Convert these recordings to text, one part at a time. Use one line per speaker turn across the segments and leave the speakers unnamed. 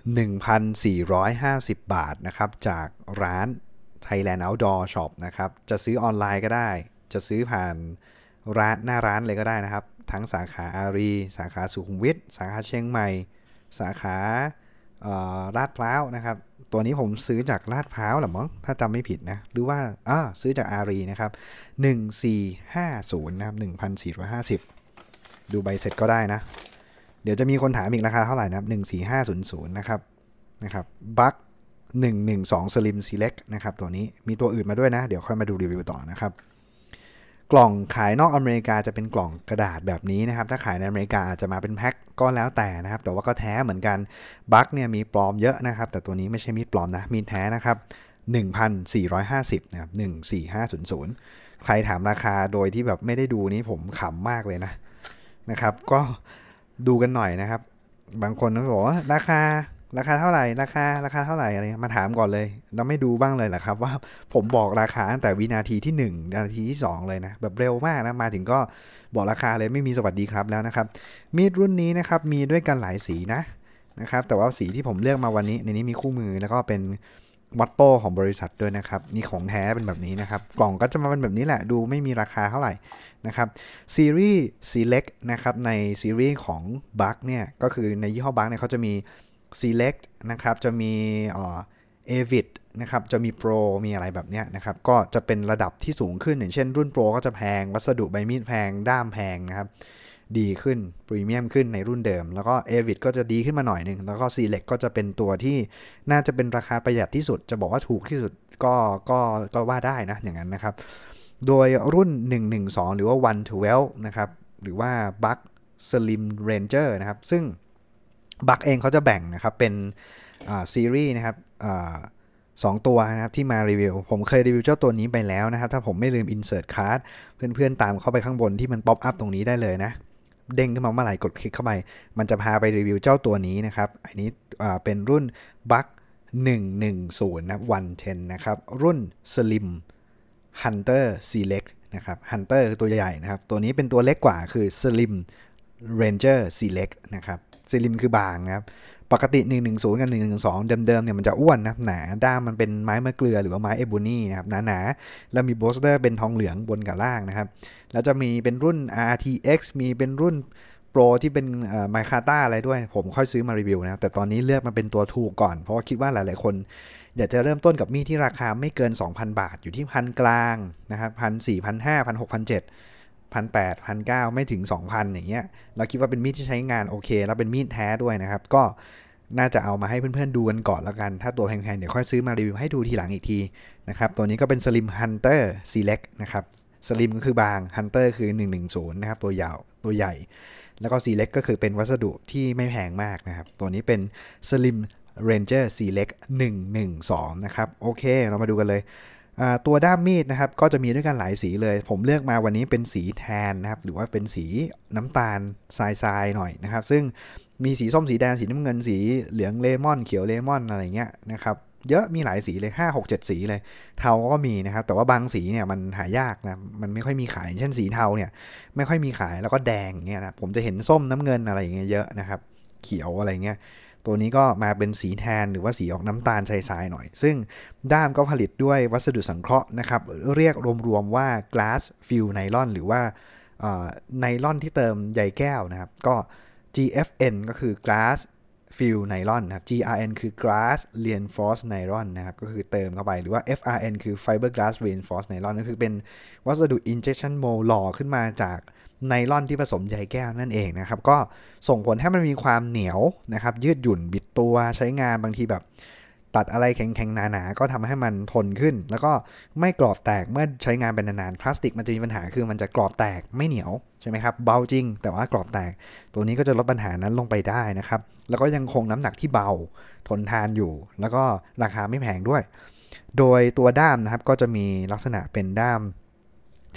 1,450 บาทนะครับจากร้าน Thailand Outdoor Shop นะครับจะซื้อออนไลน์ก็ได้ จะซื้อผ่านร้านหน้าร้านเลยก็ได้นะครับ ทั้งสาขาอารี สาขาสุขุมวิทสาขาเชียงใหม่ สาขาลาดพร้าวนะครับ ตัวนี้ผมซื้อจากลาดพร้าวหรือมั้งถ้าจำไม่ผิดนะ หรือว่าอ่าซื้อจากอารีนะครับ1450นะครับ1450 ดูใบเสร็จก็ได้นะเดี๋ยวจะมีคนถามอีกราคาเท่าไหร่นะครับ14500นะครับ นะครับ บัค112 Slim Select นะครับตัวนี้ มีตัวอื่นมาด้วยนะ เดี๋ยวค่อยมาดูรีวิวต่อนะครับ กล่องขายนอกอเมริกาจะเป็นกล่องกระดาษแบบนี้นะครับ ถ้าขายในอเมริกาอาจจะมาเป็นแพ็คก็แล้วแต่นะครับ แต่ว่าก็แท้เหมือนกัน บัคเนี่ยมีปลอมเยอะนะครับ แต่ตัวนี้ไม่ใช่มีดปลอมนะ มีแท้นะครับ 1450นะครับ14500ใครถามราคาโดยที่แบบไม่ได้ดูนี้ผมขำมากเลยนะนะครับ ก็ดูกันหน่อยนะครับ บางคนก็บอกว่าราคาราคาเท่าไหร่ราคาราคาเท่าไหร่อะไร มาถามก่อนเลย เราไม่ดูบ้างเลยเหรอครับ ว่าผมบอกราคาตั้งแต่วินาทีที่1นาทีที่ 2 เลยนะแบบเร็วมากนะมาถึงก็บอกราคาเลยไม่มีสวัสดีครับแล้วนะครับ มีดรุ่นนี้นะครับมีด้วยกันหลายสีนะนะครับ แต่ว่าสีที่ผมเลือกมาวันนี้ ในนี้มีคู่มือแล้วก็เป็นวัตโต้ของบริษัทด้วยนะครับนี่ของแท้เป็นแบบนี้นะครับ กล่องก็จะมาเป็นแบบนี้แหละ ดูไม่มีราคาเท่าไหร่นะครับซีรีส์ Select นะครับ ในซีรีส์ของบักเนี่ย ก็คือในยี่ห้อบักเนี่ยเขาจะมี Select นะครับ จะมีเอวิดนะครับ จะมีโปรมีอะไรแบบนี้นะครับ ก็จะเป็นระดับที่สูงขึ้น อย่างเช่นรุ่นโปรก็จะแพง วัสดุใบมีดแพง ด้ามแพงนะครับดีขึ้นพรีเมียมขึ้นในรุ่นเดิม แล้วก็ a v i t ก็จะดีขึ้นมาหน่อยหนึ่งแล้วก็ s e l e c t ก็จะเป็นตัวที่น่าจะเป็นราคาประหยัดที่สุด จะบอกว่าถูกที่สุดก็ก็ก็ว่าได้นะ อย่างนั้นนะครับ โดยรุ่น 112 หรือว่า 112 นะครับ หรือว่า Buck Slim Ranger นะครับ ซึ่ง Buck เองเขาจะแบ่งนะครับ เป็นซีรีส์นะครับสองตัวนะครับที่มารีวิวผมเคยรีวิวเจ้าตัวนี้ไปแล้วนะครับถ้าผมไม่ลืม insert card เพื่อนๆตามเข้าไปข้างบนที่มันป๊อปอัพตรงนี้ได้เลยนะเด้งขึ้นมาเมื่อไหร่กดคลิกเข้าไป มันจะพาไปรีวิวเจ้าตัวนี้นะครับอันนี้เป็นรุ่นบัค110นะวันเทนนะครับ รุ่น Slim Hunter Select นะครับ Hunter คือตัวใหญ่นะครับ ตัวนี้เป็นตัวเล็กกว่าคือ Slim Ranger Select นะครับ Slim คือบางนะครับปกติ 110 กับ112 เดิมๆเนี่ยมันจะอ้วนนะหนาด้ามมันเป็นไม้มะเกลือหรือว่าไม้เอบูนี่นะครับ หนาๆ แล้วมีโบสเตอร์เป็นทองเหลืองบนกับล่างนะครับ แล้วจะมีเป็นรุ่น RTX มีเป็นรุ่นโปรที่เป็นไมคาต้าอะไรด้วยผมค่อยซื้อมารีวิวนะแต่ตอนนี้เลือกมาเป็นตัวถูกก่อนเพราะว่าคิดว่าหลายๆคนอยากจะเริ่มต้นกับมีดที่ราคาไม่เกิน 2,000 บาทอยู่ที่พันกลางนะครับพันสี่พันห้าพันหกพันเจ็ดพันแปดพันเก้าไม่ถึงสองพันอย่างเงี้ยเราคิดว่าเป็นมีดที่ใช้งานโอเค แล้วเป็นมีดแท้ด้วยนะครับ ก็น่าจะเอามาให้เพื่อนๆดูกันก่อนแล้วกัน ถ้าตัวแพงๆ เดี๋ยวค่อยซื้อมารีวิวให้ดูทีหลังอีกทีนะครับตัวนี้ก็เป็นสลิมฮันเตอร์ซีเล็กนะครับสลิมก็คือบางฮันเตอร์คือ 110 นะครับ ตัวยาวตัวใหญ่ แล้วก็ซีเล็กก็คือเป็นวัสดุที่ไม่แพงมากนะครับตัวนี้เป็นสลซีเล็กหนึ่งหนึ่ง112นะครับโอเคเรามาดูกันเลยตัวด้าม มีดนะครับก็จะมีด้วยกันหลายสีเลย ผมเลือกมาวันนี้เป็นสีแทนนะครับหรือว่าเป็นสีน้ำตาลทรายๆหน่อยนะครับซึ่งมีสีส้มสี แดง สีน้ำเงินสีเหลืองเลมอน เขียวเลมอนอะไรเงี้ยนะครับเยอะมีหลายสีเลย 5 6 7 สีเลย เทาก็มีนะครับแต่ว่าบางสีเนี่ยมันหายากนะมันไม่ค่อยมีขายเช่นสีเทาเนี่ยไม่ค่อยมีขายแล้วก็แดงเนี่ยนะผมจะเห็นส้มน้ำเงินอะไรเงี้ยเยอะนะครับ เขียวอะไรเงี้ยตัวนี้ก็มาเป็นสีแทนหรือว่าสีออกน้ำตาลใสายๆหน่อย ซึ่งด้ามก็ผลิตด้วยวัสดุสังเคราะห์นะครับ เรียกรวมๆว่า glass fill nylon หรือว่าไนลอนที่เติมใยแก้วนะครับ ก็ GFN ก็คือ glass fill nylon นะครับ GRN คือ glass reinforced nylon นะครับ ก็คือเติมเข้าไป หรือว่า FRN คือ fiberglass reinforced nylon ก็คือเป็นวัสดุ injection mold หล่อขึ้นมาจากไนล่อนที่ผสมใยแก้วนั่นเองนะครับ ก็ส่งผลให้มันมีความเหนียวนะครับยืดหยุ่นบิดตัวใช้งานบางทีแบบ ตัดอะไรแข็งๆหนาๆก็ทำให้มันทนขึ้น แล้วก็ไม่กรอบแตกเมื่อใช้งานเป็นนานๆพลาสติกมันจะมีปัญหาคือ มันจะกรอบแตกไม่เหนียวใช่ไหมครับเบาจริง แต่ว่ากรอบแตก ตัวนี้ก็จะลดปัญหานั้นลงไปได้นะครับแล้วก็ยังคงน้ำหนักที่เบาทนทานอยู่ แล้วก็ราคาไม่แพงด้วย โดยตัวด้ามนะครับก็จะมีลักษณะเป็นด้าม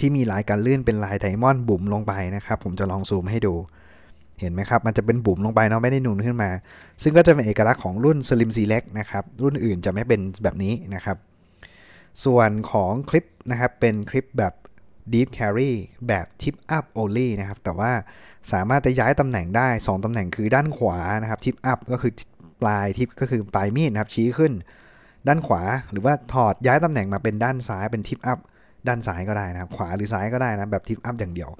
ที่มีลายการลื่นเป็นลายไดมอนด์บุ๋มลงไปนะครับ ผมจะลองซูมให้ดู เห็นไหมครับ มันจะเป็นบุ๋มลงไปเนาะไม่ได้นูนขึ้นมา ซึ่งก็จะเป็นเอกลักษณ์ของรุ่นสลิมซีเล็กนะครับ รุ่นอื่นจะไม่เป็นแบบนี้นะครับ ส่วนของคลิปนะครับเป็นคลิปแบบ Deep Carry แบบ Tip Up Only นะครับ แต่ว่าสามารถจะย้ายตำแหน่งได้ 2ตำแหน่งคือด้านขวานะครับ Tip Up ก็คือปลายทิปก็คือปลายมีดนะครับชี้ขึ้น ด้านขวา หรือว่าถอดย้ายตำแหน่งมาเป็นด้านซ้ายเป็นทิปอัพด้านซ้ายก็ได้นะครับ ขวาหรือซ้ายก็ได้นะ แบบทิปอัพอย่างเดียว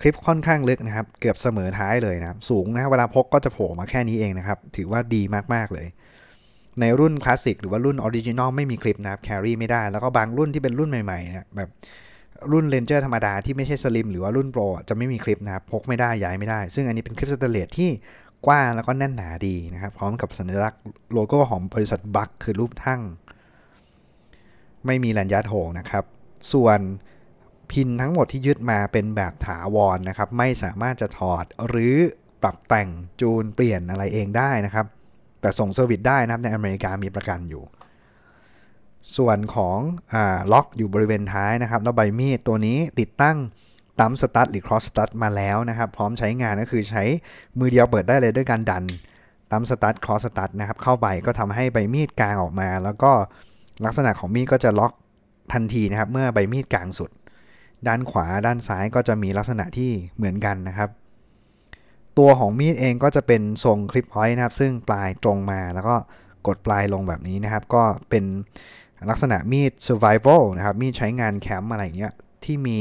คลิปค่อนข้างลึกนะครับ เกือบเสมอท้ายเลยนะครับ สูงนะเวลาพกก็จะโผล่มาแค่นี้เองนะครับ ถือว่าดีมากๆเลย ในรุ่นคลาสสิกหรือว่ารุ่นออริจินอลไม่มีคลิปนะครับ แครี่ไม่ได้แล้วก็บางรุ่นที่เป็นรุ่นใหม่ๆนะแบบรุ่นเลนเจอร์ธรรมดาที่ไม่ใช่สลิมหรือว่ารุ่นโปรจะไม่มีคลิปนะครับ พกไม่ได้ย้ายไม่ได้ ซึ่งอันนี้เป็นคลิปสเตเลตที่กว้างแล้วก็แน่นหนาดีนะครับ พร้อมกับสัญลักษณ์โลโก้ของบริษัทบัคคือรูปทั้งไม่มีแลนยาโหงนะครับส่วนพินทั้งหมดที่ยึดมาเป็นแบบถาวรนนะครับ ไม่สามารถจะถอดหรือปรับแต่งจูนเปลี่ยนอะไรเองได้นะครับ แต่ส่งเซอร์วิสได้นะครับในอเมริกามีประกันอยู่ ส่วนของอล็อกอยู่บริเวณท้ายนะครับแล้วใบมีดตัวนี้ติดตั้งตั้มสตัดหรือครอสสตัดมาแล้วนะครับ พร้อมใช้งานก็คือใช้มือเดียวเปิดได้เลยด้วยการดันตัมสตัดครอสสตัดนะครับเข้าไป ก็ทำให้ใบมีดกลางออกมา แล้วก็ลักษณะของมีดก็จะล็อกทันทีนะครับเมื่อใบมีดกลางสุด ด้านขวาด้านซ้ายก็จะมีลักษณะที่เหมือนกันนะครับ ตัวของมีดเองก็จะเป็นทรงคลิปพอยต์นะครับซึ่งปลายตรงมา แล้วก็กดปลายลงแบบนี้นะครับก็เป็นลักษณะมีด survival นะครับ มีดใช้งานแคมป์อะไรเงี้ยที่มี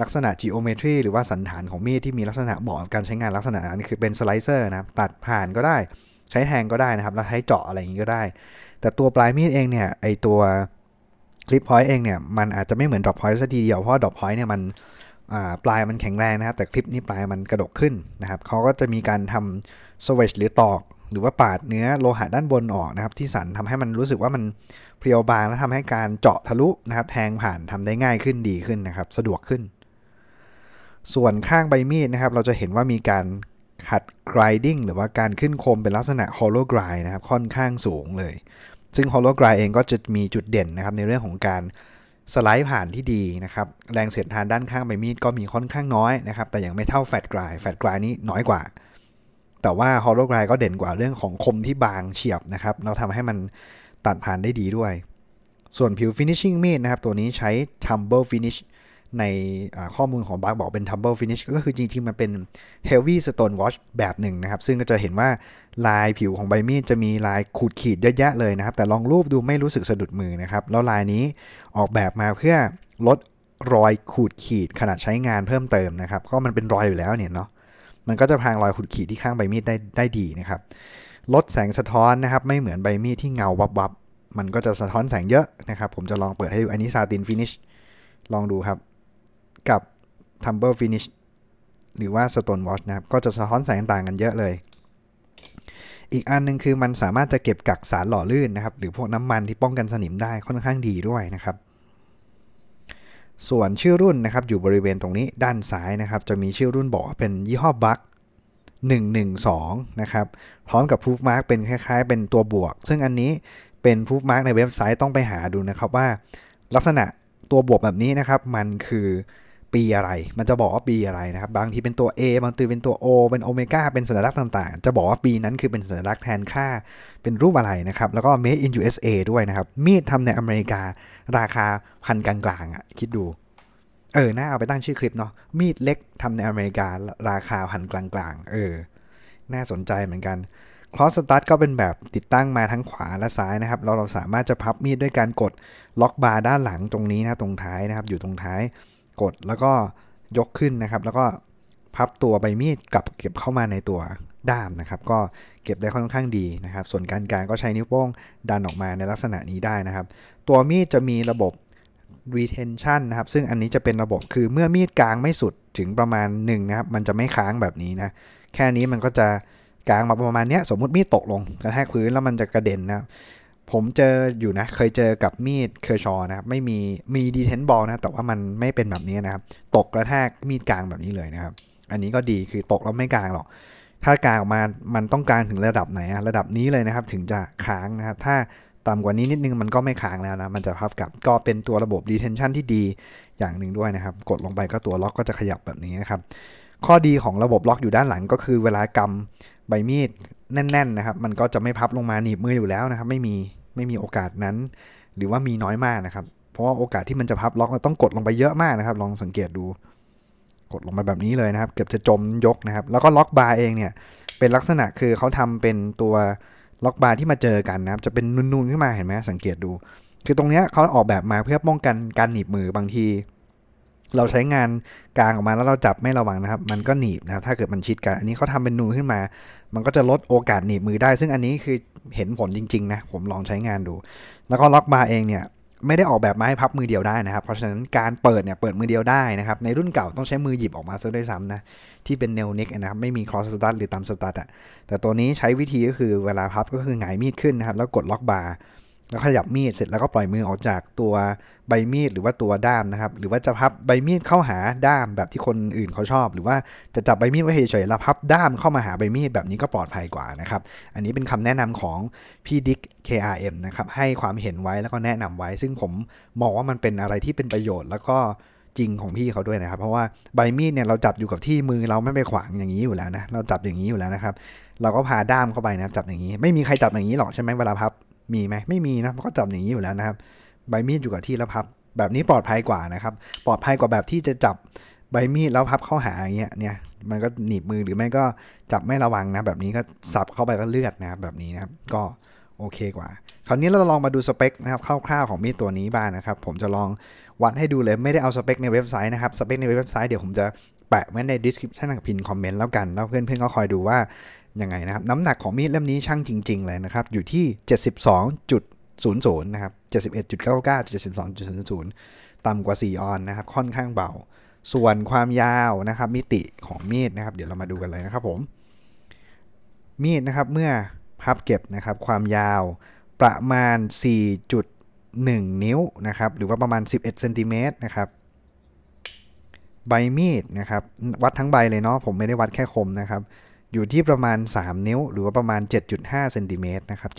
ลักษณะ geometry หรือว่าสันฐานของมีดที่มีลักษณะเหมาะกับการใช้งานลักษณะนั้นคือเป็นสไลเซอร์นะครับตัดผ่านก็ได้ใช้แทงก็ได้นะครับ แล้วใช้เจาะอะไรอย่างนี้ก็ได้ แต่ตัวปลายมีดเองเนี่ยไอตัวคลิปพอยต์เองเนี่ยมันอาจจะไม่เหมือนดรอปพอยต์ซะทีเดียว เพราะดรอปพอยต์เนี่ยมันปลายมันแข็งแรงนะครับแต่คลิปนี้ปลายมันกระดกขึ้นนะครับเขาก็จะมีการทำสวิชหรือตอก หรือว่าปาดเนื้อโลหะด้านบนออกนะครับที่สันทำให้มันรู้สึกว่ามันเพียวบางและทำให้การเจาะทะลุนะครับ แทงผ่านทำได้ง่ายขึ้นดีขึ้นนะครับ สะดวกขึ้น ส่วนข้างใบมีดนะครับ เราจะเห็นว่ามีการขัดกรายดิ้งหรือว่าการขึ้นคมเป็นลักษณะฮอลโลกรายนะครับ ค่อนข้างสูงเลยซึ่ง h o l o g r i เองก็จะมีจุดเด่นนะครับในเรื่องของการสไลด์ผ่านที่ดีนะครับแรงเสียดทานด้านข้างใบมีดก็มีค่อนข้างน้อยนะครับแต่ยังไม่เท่าแฟตกรายแฟตกรายนี้น้อยกว่า แต่ว่าฮอลโลกรายก็เด่นกว่าเรื่องของคมที่บางเฉียบนะครับเราทำให้มันตัดผ่านได้ดีด้วย ส่วนผิวฟินิชชิ่งมีดนะครับตัวนี้ใช้ tumble finish ในข้อมูลของบาร์บอกเป็น tumble finish ก็คือจริง ๆ มันเป็น heavy stone w a ช h แบบหนึ่งนะครับซึ่งก็จะเห็นว่าลายผิวของใบมีดจะมีลายขูดขีดเยอะแยะเลยนะครับ แต่ลองรูปดูไม่รู้สึกสะดุดมือนะครับแล้วลายนี้ออกแบบมาเพื่อลดรอยขูดขีดขณะใช้งานเพิ่มเติมนะครับ ก็มันเป็นรอยอยู่แล้วเนี่ยเนาะมันก็จะพางรอยขูดขีดที่ข้างใบมีดได้ได้ดีนะครับลดแสงสะท้อนนะครับไม่เหมือนใบมีดที่เงาวับวับมันก็จะสะท้อนแสงเยอะนะครับผมจะลองเปิดให้ดูอันนี้ซาตินฟินิชลองดูครับกับทัมเบิลฟินิชหรือว่าสโตนวอชนะครับก็จะสะท้อนแสงต่างกันเยอะเลยอีกอันนึงคือมันสามารถจะเก็บกักสารหล่อลื่นนะครับ หรือพวกน้ำมันที่ป้องกันสนิมได้ค่อนข้างดีด้วยนะครับ ส่วนชื่อรุ่นนะครับอยู่บริเวณตรงนี้ด้านซ้ายนะครับจะมีชื่อรุ่นบอกว่าเป็นยี่ห้อบัก112นะครับพร้อมกับ proof mark เป็นคล้ายๆ เป็นตัวบวก ซึ่งอันนี้เป็น proof mark ในเว็บไซต์ต้องไปหาดูนะครับว่าลักษณะตัวบวกแบบนี้นะครับมันคือปีอะไร มันจะบอกว่าปีอะไรนะครับบางที เป็นตัว A บางทีเป็นตัว O เป็นโอเมก้าเป็นสัญลักษณ์ต่าง ๆ จะบอกว่าปีนั้นคือเป็นสัญลักษณ์แทนค่าเป็นรูปอะไรนะครับ แล้วก็ made in USA ด้วยนะครับ มีดทำในอเมริการาคาพันกลาง ๆ อ่ะ คิดดู เออหน้าเอาไปตั้งชื่อคลิปเนาะมีดเล็กทำในอเมริการาคาพันกลางๆเออน่าสนใจเหมือนกันคลอสตัตก็เป็นแบบติดตั้งมาทั้งขวาและซ้ายนะครับเราเราสามารถจะพับมีดด้วยการกดล็อกบาร์ด้านหลังตรงนี้นะตรงท้ายนะครับอยู่ตรงท้ายกด แล้วก็ยกขึ้นนะครับ แล้วก็พับตัวใบมีดกลับเก็บเข้ามาในตัวด้ามนะครับ ก็เก็บได้ค่อนข้างดีนะครับ ส่วนการกลางก็ใช้นิ้วโป้งดันออกมาในลักษณะนี้ได้นะครับ ตัวมีดจะมีระบบ retention นะครับซึ่งอันนี้จะเป็นระบบคือเมื่อมีดกลางไม่สุดถึงประมาณ1นะครับมันจะไม่ค้างแบบนี้นะแค่นี้มันก็จะกลางมาประมาณเนี้ยสมมติมีดตกลงกระแทกพื้นแล้วมันจะกระเด็นนะผมเจออยู่นะเคยเจอกับมีดเคอร์ชอนะครับไม่มีมีดีเทนบอลนะแต่ว่ามันไม่เป็นแบบนี้นะครับ ตกกระแทกมีดกลางแบบนี้เลยนะครับ อันนี้ก็ดีคือตกแล้วไม่กลางหรอก ถ้ากลางออกมามันต้องกลางถึงระดับไหนอะระดับนี้เลยนะครับ ถึงจะค้างนะครับถ้าต่ำกว่านี้นิดนึงมันก็ไม่ค้างแล้วนะมันจะพับกลับก็เป็นตัวระบบดีเทนชันที่ดีอย่างหนึ่งด้วยนะครับ กดลงไปก็ตัวล็อกก็จะขยับแบบนี้นะครับ ข้อดีของระบบล็อกอยู่ด้านหลังก็คือเวลากำใบมีดแน่น ๆนะครับ มันก็จะไม่พับลงมาหนีบมืออยู่แล้วนะครับ ไม่มีไม่มีโอกาสนั้น หรือว่ามีน้อยมากนะครับ เพราะว่าโอกาสที่มันจะพับล็อกเราต้องกดลงไปเยอะมากนะครับ ลองสังเกตดู กดลงไปแบบนี้เลยนะครับ เกือบจะจมยกนะครับ แล้วก็ล็อกบาร์เองเนี่ย เป็นลักษณะคือเขาทำเป็นตัวล็อกบาร์ที่มาเจอกันนะครับ จะเป็นนูนๆขึ้นมาเห็นไหมสังเกตดู คือตรงเนี้ยเขาออกแบบมาเพื่อป้องกันการหนีบมือบางทีเราใช้งานกลางออกมาแล้วเราจับไม่ระวังนะครับ มันก็หนีบนะครับถ้าเกิดมันชิดกันอันนี้เขาทาเป็นนูนขึ้นมา มันก็จะลดโอกาสหนีบมือได้ซึ่งอันนี้คือเห็นผลจริงๆนะผมลองใช้งานดู แล้วก็ล็อกบาร์เองเนี่ยไม่ได้ออกแบบมาให้พับมือเดียวได้นะครับเพราะฉะนั้นการเปิดเนี่ยเปิดมือเดียวได้นะครับ ในรุ่นเก่าต้องใช้มือหยิบออกมาซะด้วยซ้ำนะที่เป็นเนลนิกนะครับไม่มีครอสสตัดหรือตามสตัดอ่ะแต่ตัวนี้ใช้วิธีก็คือเวลาพับก็คือหงายมีดขึ้นนะครับแล้วกดล็อกบาร์แล้วขยับมีดเสร็จแล้วก็ปล่อยมือออกจากตัวใบมีดหรือว่าตัวด้ามนะครับ หรือว่าจะพับใบมีดเข้าหาด้ามแบบที่คนอื่นเขาชอบ หรือว่าจะจับใบมีดไว้เฉยๆแล้วพับด้ามเข้ามาหาใบมีดแบบนี้ก็ปลอดภัยกว่านะครับอันนี้เป็นคำแนะนำของพี่ดิ๊ก KRM นะครับให้ความเห็นไว้แล้วก็แนะนำไว้ ซึ่งผมมองว่ามันเป็นอะไรที่เป็นประโยชน์ แล้วก็จริงของพี่เขาด้วยนะครับเพราะว่าใบมีดเนี่ยเราจับอยู่กับที่มือเราไม่ไปขวางอย่างนี้อยู่แล้วนะเราจับอย่างนี้อยู่แล้วนะครับเราก็พาด้ามเข้าไปนะจับอย่างนี้ไม่มีใครจับอย่างนี้หรอกใช่ไหมเวลาพับมีไหมไม่มีนะมันก็จับอย่างนี้อยู่แล้วนะครับใบมีดอยู่กับที่แล้วพับแบบนี้ปลอดภัยกว่านะครับ ปลอดภัยกว่าแบบที่จะจับใบมีดแล้วพับเข้าหาอย่างเงี้ยเนี่ยมันก็หนีบมือหรือไม่ก็จับไม่ระวังนะแบบนี้ก็สับเข้าไปก็เลือดนะครับแบบนี้นะครับก็โอเคกว่า คราวนี้เราลองมาดูสเปคนะครับคร่าวๆของมีดตัวนี้บ้างนะครับ ผมจะลองวัดให้ดูเลย ไม่ได้เอาสเปคในเว็บไซต์นะครับสเปคในเว็บไซต์เดี๋ยวผมจะแปะไว้ใน description กับพินคอมเมนต์แล้วกันแล้วเพื่อนๆก็คอยดูว่ายังไงนะครับน้ำหนักของมีดเล่มนี้ช่างจริง ๆ เลยนะครับ อยู่ที่ 72.00นะครับ71.99 72.00ต่ำกว่า 4 ออนนะครับ ค่อนข้างเบา ส่วนความยาวนะครับ มิติของมีดนะครับ เดี๋ยวเรามาดูกันเลยนะครับผม มีดนะครับเมื่อพับเก็บนะครับความยาวประมาณ 4.1 นิ้วนะครับหรือว่าประมาณ 11เซนติเมตรนะครับใบมีดนะครับวัดทั้งใบเลยเนาะผมไม่ได้วัดแค่คมนะครับอยู่ที่ประมาณ 3 นิ้ว หรือว่าประมาณ 7.5เซนติเมตรนะครับ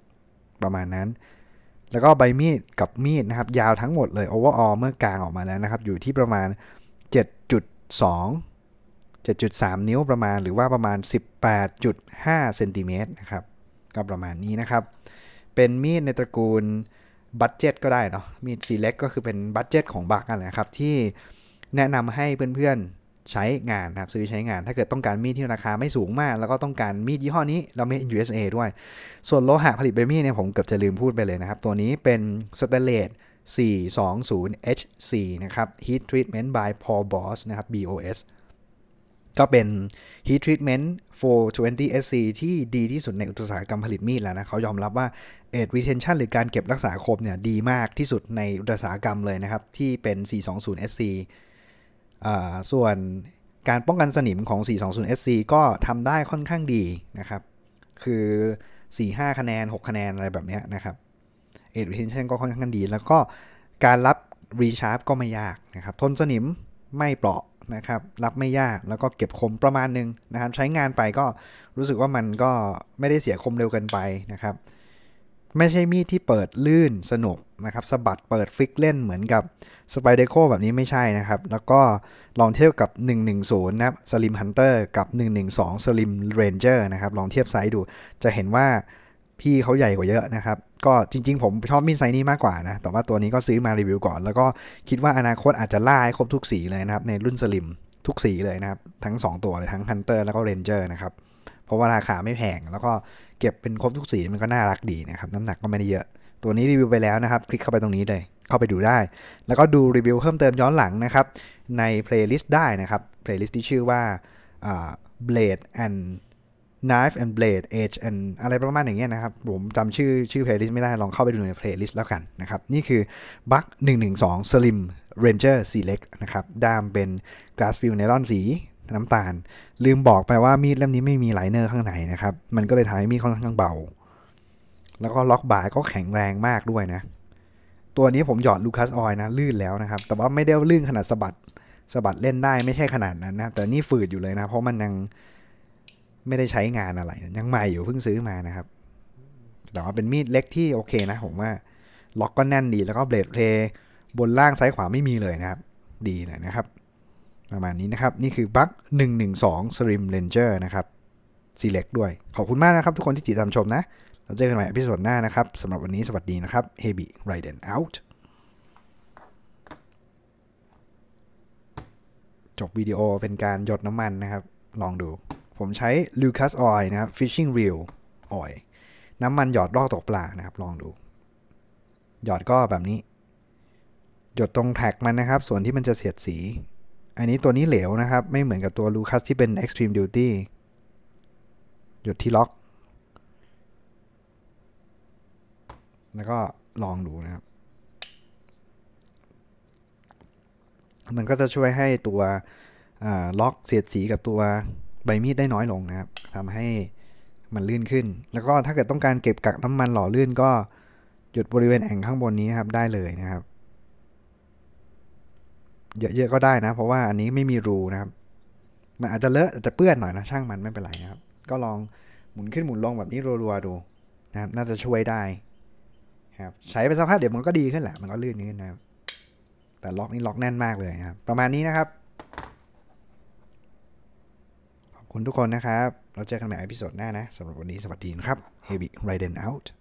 7.6 ประมาณนั้น แล้วก็ใบมีด กับมีดนะครับ ยาวทั้งหมดเลยโอเวอร์ออเมื่อกลางออกมาแล้วนะครับ อยู่ที่ประมาณ 7.2 7.3 นิ้วประมาณหรือว่าประมาณ18.5เซนติเมตรนะครับ ก็ประมาณนี้นะครับ เป็นมีดในตระกูลบัตเจ็ตก็ได้เนาะมีดซีเล็กก็คือเป็นบัตเจ็ตของบักกันนะครับที่แนะนำให้เพื่อนใช้งานนะครับซื้อใช้งาน ถ้าเกิดต้องการมีดที่ราคาไม่สูงมาก แล้วก็ต้องการมีดยี่ห้อนี้เราไม่ USA ด้วย ส่วนโลหะผลิตเป็นมีดเนี่ยผมเกือบจะลืมพูดไปเลยนะครับ ตัวนี้เป็นสเตเลต 420HC นะครับ Heat Treatment by Paul Boss นะครับ BOS ก็เป็น Heat Treatment 420SC ที่ดีที่สุดในอุตสาหกรรมผลิตมีดแล้วนะเขายอมรับว่า Edge Retention หรือการเก็บรักษาคมเนี่ยดีมากที่สุดในอุตสาหกรรมเลยนะครับที่เป็น 420SC ส่วนการป้องกันสนิมของ 420SC ก็ทำได้ค่อนข้างดีนะครับ คือ 4-5 คะแนน 6 คะแนนอะไรแบบนี้นะครับเอ g e Retention ก็ค่อนข้างดี แล้วก็การรับ r e c h a r g ก็ไม่ยากนะครับ ทนสนิมไม่เปราะนะครับ รับไม่ยาก แล้วก็เก็บคมประมาณนึงนะครับ ใช้งานไปก็รู้สึกว่ามันก็ไม่ได้เสียคมเร็วเกินไปนะครับ ไม่ใช่มีดที่เปิดลื่นสนุกนะครับสะบัดเปิดฟิกเล่นเหมือนกับสไปเดโคแบบนี้ไม่ใช่นะครับ แล้วก็ ลองเทียบกับ 110 นะครับสลิมฮันเตอร์กับ 112 สลิมเรนเจอร์นะครับ ลองเทียบไซส์ดูจะเห็นว่าพี่เขาใหญ่กว่าเยอะนะครับก็จริงๆ ผมชอบมินไซนี้มากกว่านะ แต่ว่าตัวนี้ก็ซื้อมารีวิวก่อน แล้วก็คิดว่าอนาคตอาจจะล่าให้ครบทุกสีเลยนะครับ ในรุ่นสลิมทุกสีเลยนะครับ ทั้ง 2 ตัวเลย ทั้งฮันเตอร์แล้วก็เรนเจอร์นะครับเพราะว่าราคาไม่แพงแล้วก็เก็บเป็นครบทุกสีมันก็น่ารักดีนะครับน้ำหนักก็ไม่ได้เยอะตัวนี้รีวิวไปแล้วนะครับ คลิกเข้าไปตรงนี้เลยเข้าไปดูได้ แล้วก็ดูรีวิวเพิ่มเติมย้อนหลังนะครับ ในเพลย์ลิสต์ได้นะครับเพลย์ลิสต์ที่ชื่อว่า Blade and Knife and Blade Edge and อะไรประมาณอย่างเงี้ยนะครับ ผมจำชื่อชื่อเพลย์ลิสต์ไม่ได้ลองเข้าไปดูในเพลย์ลิสต์แล้วกันนะครับ นี่คือ buck buck 112 Slim Ranger Select นะครับด้ามเป็น glass fill n นลอนสีน้ำตาล ลืมบอกไปว่ามีดเล่มนี้ไม่มีไลเนอร์ข้างในนะครับ มันก็เลยทำให้มีดค่อนข้างเบา แล้วก็ล็อกบ่ายก็แข็งแรงมากด้วยนะตัวนี้ผมหยอดลูคัสออยนะ ลื่นแล้วนะครับ แต่ว่าไม่ได้ลื่นขนาดสะบัดสะบัดเล่นได้ ไม่ใช่ขนาดนั้นนะแต่นี่ฝืดอยู่เลยนะ เพราะมันยังไม่ได้ใช้งานอะไรยังใหม่อยู่เพิ่งซื้อมานะครับ แต่ว่าเป็นมีดเล็กที่โอเคนะ ผมว่าล็อกก็แน่นดีแล้วก็เบลดเพลบนล่างซ้ายขวาไม่มีเลยนะครับ ดีเลยนะครับ ประมาณนี้นะครับ นี่คือบัค112 Slim Ranger นะครับซีเล็กด้วยขอบคุณมากนะครับ ทุกคนที่ติดตามชมนะเราเจอกันใหม่พิโซดหน้านะครับสำหรับวันนี้สวัสดีนะครับเฮบิไรเดน out จบวิดีโอเป็นการหยดน้ำมันนะครับ ลองดูผมใช้ Lucas Oil นะครับ Fishing Reel Oil น้ำมันหยอดรอกตกปลานะครับ ลองดู หยอดก็แบบนี้ หยดตรงแท็กมันนะครับ ส่วนที่มันจะเสียดสี อันนี้ตัวนี้เหลวนะครับไม่เหมือนกับตัว Lucas ที่เป็น Extreme Duty หยดที่ล็อกแล้วก็ลองดูนะครับ มันก็จะช่วยให้ตัวล็อกเสียดสีกับตัวใบมีดได้น้อยลงนะครับทำให้มันลื่นขึ้น แล้วก็ถ้าเกิดต้องการเก็บกักน้ำมันหล่อลื่นก็หยุดบริเวณแอ่งข้างบนนี้นะครับได้เลยนะครับ เยอะๆก็ได้นะ เพราะว่าอันนี้ไม่มีรูนะครับ มันอาจจะเลอะอาจจะเปื้อนหน่อยนะช่างมันไม่เป็นไรนะครับ ก็ลองหมุนขึ้นหมุนลงแบบนี้รัวๆดูนะครับ น่าจะช่วยได้ครับใช้ไปสักพักเดี๋ยวมันก็ดีขึ้นแหละ มันก็ลื่นขึ้นนะครับแต่ล็อกนี่ล็อกแน่นมากเลยครับ ประมาณนี้นะครับ ขอบคุณทุกคนนะครับ เราเจอกันใหม่อพิโซดหน้านะสำหรับวันนี้สวัสดีครับเฮบิไรเดนเอาท์